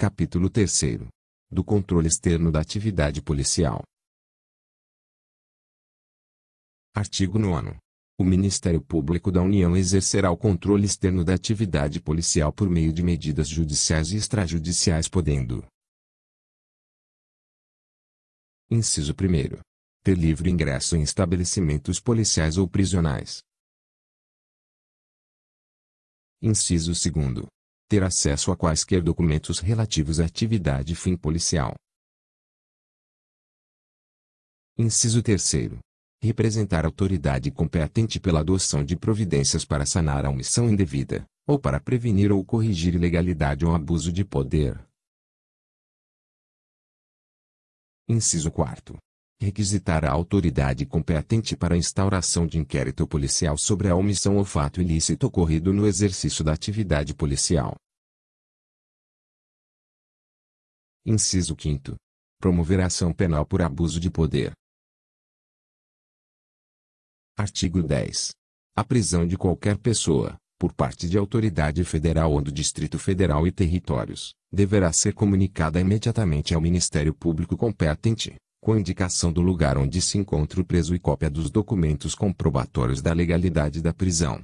Capítulo 3 Do controle externo da atividade policial. Artigo 9. O Ministério Público da União exercerá o controle externo da atividade policial por meio de medidas judiciais e extrajudiciais, podendo. Inciso 1 ter livre ingresso em estabelecimentos policiais ou prisionais. Inciso 2. Ter acesso a quaisquer documentos relativos à atividade e fim policial. Inciso 3. Representar autoridade competente pela adoção de providências para sanar a omissão indevida, ou para prevenir ou corrigir ilegalidade ou abuso de poder. Inciso 4 requisitar a autoridade competente para instauração de inquérito policial sobre a omissão ou fato ilícito ocorrido no exercício da atividade policial. Inciso 5. Promover ação penal por abuso de poder. Artigo 10. A prisão de qualquer pessoa, por parte de autoridade federal ou do Distrito Federal e territórios, deverá ser comunicada imediatamente ao Ministério Público competente, com indicação do lugar onde se encontra o preso e cópia dos documentos comprobatórios da legalidade da prisão.